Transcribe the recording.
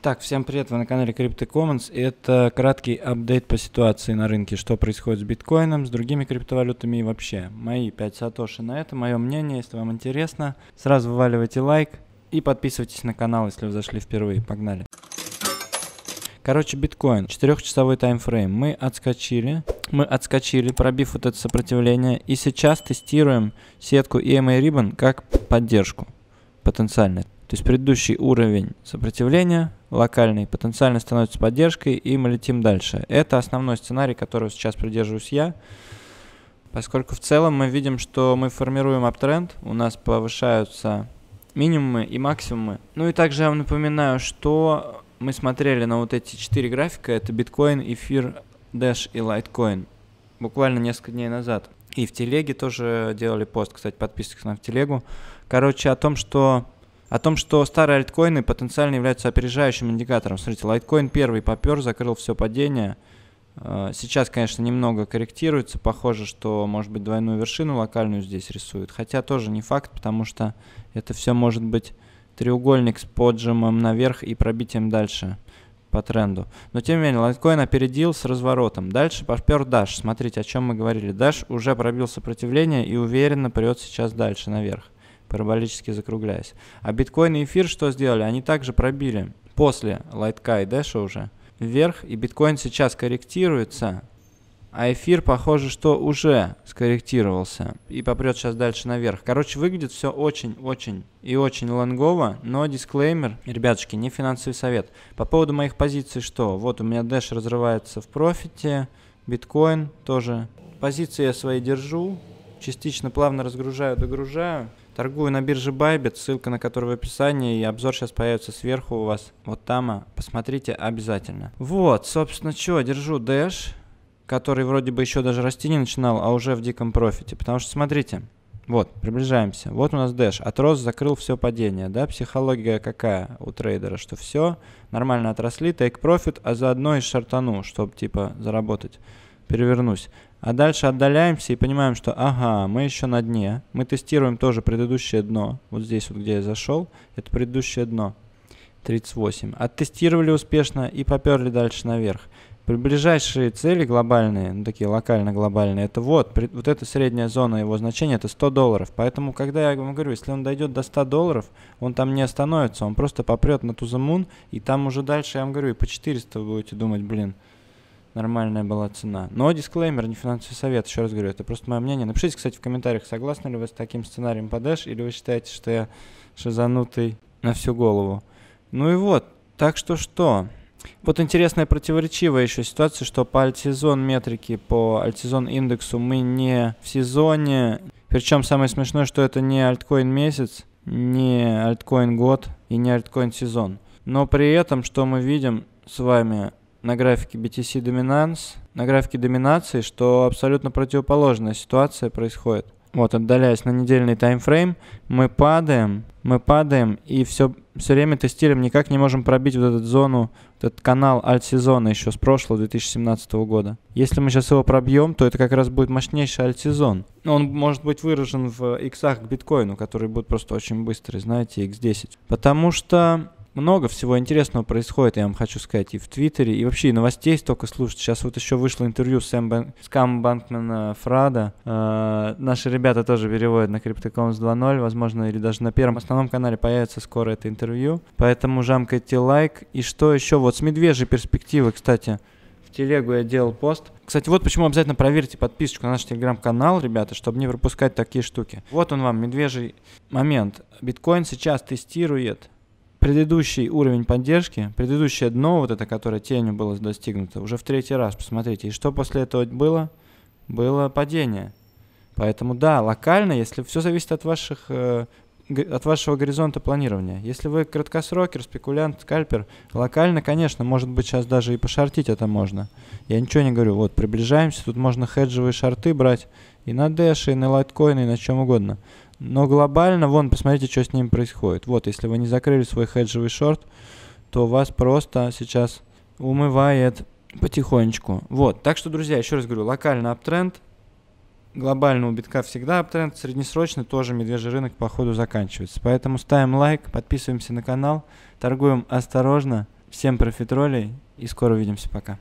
Так, всем привет, вы на канале Crypto Commons. это краткий апдейт по ситуации на рынке, что происходит с биткоином, с другими криптовалютами и вообще. Мои 5 сатоши на это, мое мнение, если вам интересно. Сразу вываливайте лайк и подписывайтесь на канал, если вы зашли впервые. Погнали. Короче, биткоин, 4-часовой таймфрейм. Мы отскочили, мы отскочили, пробив вот это сопротивление. И сейчас тестируем сетку EMA эм Ribbon как поддержку потенциально. То есть предыдущий уровень сопротивления локальный потенциально становится поддержкой, и мы летим дальше. Это основной сценарий, которого сейчас придерживаюсь я, поскольку в целом мы видим, что мы формируем аптренд, у нас повышаются минимумы и максимумы. Ну и также я вам напоминаю, что мы смотрели на вот эти четыре графика, это биткоин, эфир, дэш и лайткоин буквально несколько дней назад. И в телеге тоже делали пост, кстати, подписывайтесь на в телегу. Короче, о том, что о том, что старые альткоины потенциально являются опережающим индикатором. Смотрите, лайткоин первый попер, закрыл все падение. Э, сейчас, конечно, немного корректируется. Похоже, что, может быть, двойную вершину локальную здесь рисуют. Хотя тоже не факт, потому что это все может быть треугольник с поджимом наверх и пробитием дальше по тренду. Но тем не менее, лайткоин опередил с разворотом. Дальше попер Dash. Смотрите, о чем мы говорили. Dash уже пробил сопротивление и уверенно прет сейчас дальше наверх параболически закругляясь. А биткоин и эфир что сделали? Они также пробили после лайтка и дэша уже вверх, и биткоин сейчас корректируется, а эфир, похоже, что уже скорректировался и попрет сейчас дальше наверх. Короче, выглядит все очень-очень и очень лонгово, но дисклеймер, ребятушки, не финансовый совет. По поводу моих позиций, что вот у меня дэш разрывается в профите, биткоин тоже. Позиции я свои держу, частично плавно разгружаю, догружаю. Торгую на бирже Bybit, ссылка на которую в описании, и обзор сейчас появится сверху у вас, вот там, а, посмотрите обязательно. Вот, собственно, что, держу Dash, который вроде бы еще даже расти не начинал, а уже в диком профите, потому что, смотрите, вот, приближаемся. Вот у нас дэш. Отрос, закрыл все падение. Да, психология какая у трейдера, что все, нормально отросли, take profit, а заодно и шартану, чтобы типа заработать перевернусь. А дальше отдаляемся и понимаем, что ага, мы еще на дне. Мы тестируем тоже предыдущее дно. Вот здесь вот, где я зашел, это предыдущее дно. 38. Оттестировали успешно и поперли дальше наверх. Ближайшие цели глобальные, ну, такие локально-глобальные, это вот, при, вот эта средняя зона его значения, это 100 долларов. Поэтому, когда я вам говорю, если он дойдет до 100 долларов, он там не остановится, он просто попрет на тузамун, и там уже дальше, я вам говорю, и по 400 вы будете думать, блин, нормальная была цена. Но дисклеймер, не финансовый совет, еще раз говорю, это просто мое мнение. Напишите, кстати, в комментариях, согласны ли вы с таким сценарием подаешь, или вы считаете, что я шизанутый на всю голову. Ну и вот, так что что? Вот интересная противоречивая еще ситуация, что по альтсезон метрике, по альтсезон индексу мы не в сезоне. Причем самое смешное, что это не альткоин месяц, не альткоин год и не альткоин сезон. Но при этом, что мы видим с вами, на графике BTC Dominance, на графике доминации, что абсолютно противоположная ситуация происходит. Вот, отдаляясь на недельный таймфрейм, мы падаем, мы падаем и все, все время тестируем, никак не можем пробить вот эту зону, вот этот канал альт-сезона еще с прошлого 2017 года. Если мы сейчас его пробьем, то это как раз будет мощнейший альт-сезон. Он может быть выражен в иксах к биткоину, которые будут просто очень быстрые, знаете, x10. Потому что много всего интересного происходит, я вам хочу сказать, и в Твиттере, и вообще и новостей столько слушать. Сейчас вот еще вышло интервью с, Бен... с Кам Банкмана Фрада. Э, наши ребята тоже переводят на CryptoComs 2.0, возможно, или даже на первом основном канале появится скоро это интервью. Поэтому жамкайте лайк. И что еще? Вот с медвежьей перспективы, кстати, в телегу я делал пост. Кстати, вот почему обязательно проверьте подписочку на наш телеграм-канал, ребята, чтобы не пропускать такие штуки. Вот он вам, медвежий момент. Биткоин сейчас тестирует предыдущий уровень поддержки, предыдущее дно, вот это, которое тенью было достигнуто, уже в третий раз, посмотрите. И что после этого было? Было падение. Поэтому да, локально, если все зависит от ваших э, от вашего горизонта планирования. Если вы краткосрокер, спекулянт, скальпер, локально, конечно, может быть, сейчас даже и пошортить это можно. Я ничего не говорю. Вот, приближаемся, тут можно хеджевые шорты брать и на дэши, и на лайткоины, и на чем угодно. Но глобально, вон, посмотрите, что с ним происходит. Вот, если вы не закрыли свой хеджевый шорт, то вас просто сейчас умывает потихонечку. Вот, так что, друзья, еще раз говорю, локально аптренд, глобально у битка всегда аптренд, среднесрочно тоже медвежий рынок по ходу заканчивается. Поэтому ставим лайк, подписываемся на канал, торгуем осторожно. Всем профитролей и скоро увидимся, пока.